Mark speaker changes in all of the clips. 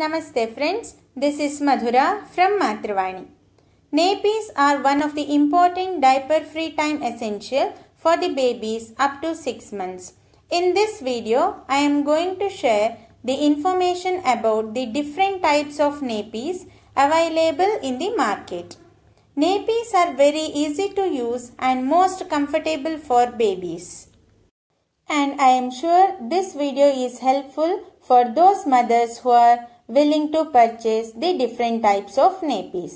Speaker 1: Namaste friends, this is Madhura from Matrivani. Nappies are one of the important diaper free time essential for the babies up to 6 months. In this video, I am going to share the information about the different types of nappies available in the market. Nappies are very easy to use and most comfortable for babies and I am sure this video is helpful for those mothers who are willing to purchase the different types of nappies.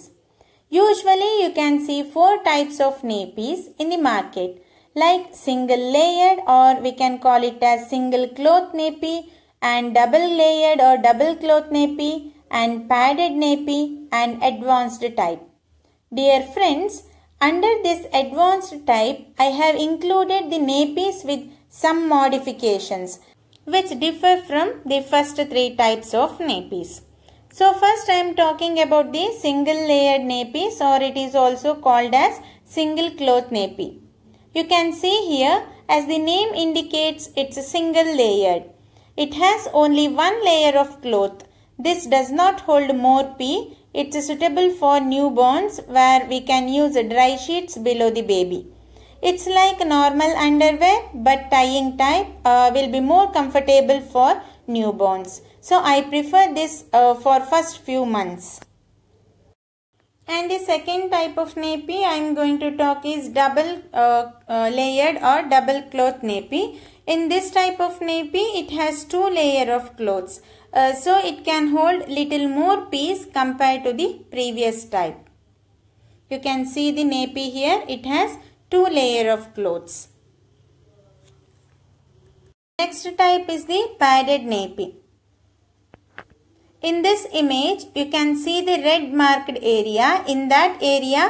Speaker 1: Usually you can see four types of nappies in the market like single layered or we can call it as single cloth nappy and double layered or double cloth nappy and padded nappy and advanced type. Dear friends, under this advanced type I have included the nappies with some modifications which differ from the first three types of nappies. So first I am talking about the single layered nappies or it is also called as single cloth nappy. You can see here as the name indicates it's a single layered. It has only one layer of cloth. This does not hold more pee. It's suitable for newborns where we can use dry sheets below the baby. It's like normal underwear but tying type uh, will be more comfortable for newborns. So I prefer this uh, for first few months. And the second type of nappy I am going to talk is double uh, uh, layered or double cloth nappy. In this type of nappy it has two layer of clothes. Uh, so it can hold little more piece compared to the previous type. You can see the nappy here. It has two layer of clothes. Next type is the padded nappy. In this image, you can see the red marked area. In that area,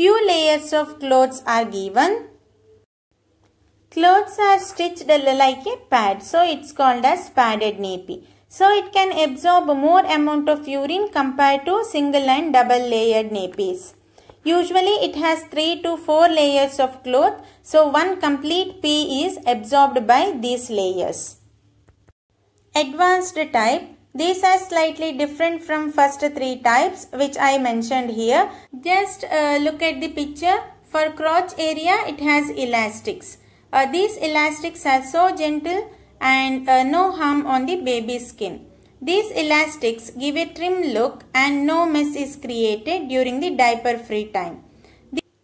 Speaker 1: few layers of clothes are given. Clothes are stitched like a pad, so it's called as padded nappy. So it can absorb more amount of urine compared to single and double layered nappies. Usually it has 3 to 4 layers of cloth. So one complete pea is absorbed by these layers. Advanced type. These are slightly different from first three types which I mentioned here. Just uh, look at the picture. For crotch area it has elastics. Uh, these elastics are so gentle and uh, no harm on the baby's skin. These elastics give a trim look and no mess is created during the diaper free time.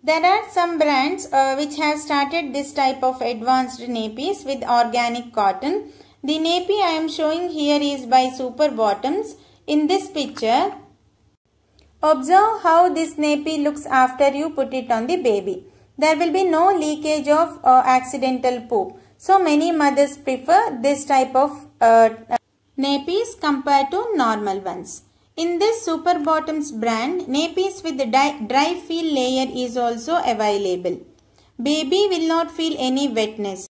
Speaker 1: There are some brands uh, which have started this type of advanced nappies with organic cotton. The nappy I am showing here is by Super Bottoms. In this picture, observe how this nappy looks after you put it on the baby. There will be no leakage of uh, accidental poop. So many mothers prefer this type of uh, nappies compared to normal ones. In this Super Bottoms brand, nappies with the dry feel layer is also available. Baby will not feel any wetness.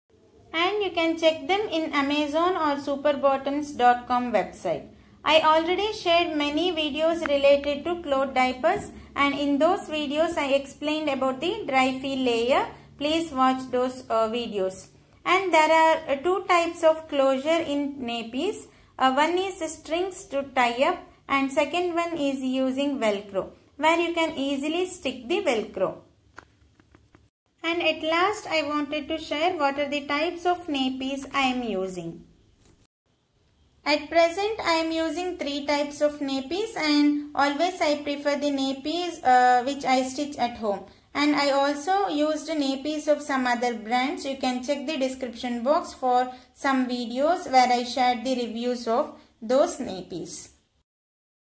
Speaker 1: And you can check them in Amazon or superbottoms.com website. I already shared many videos related to cloth diapers and in those videos I explained about the dry feel layer. Please watch those uh, videos. And there are uh, two types of closure in nappies. Uh, one is strings to tie up and second one is using velcro where you can easily stick the velcro. And at last I wanted to share what are the types of nappies I am using. At present I am using three types of nappies and always I prefer the nappies uh, which I stitch at home and I also used an APs of some other brands. You can check the description box for some videos where I shared the reviews of those nappies.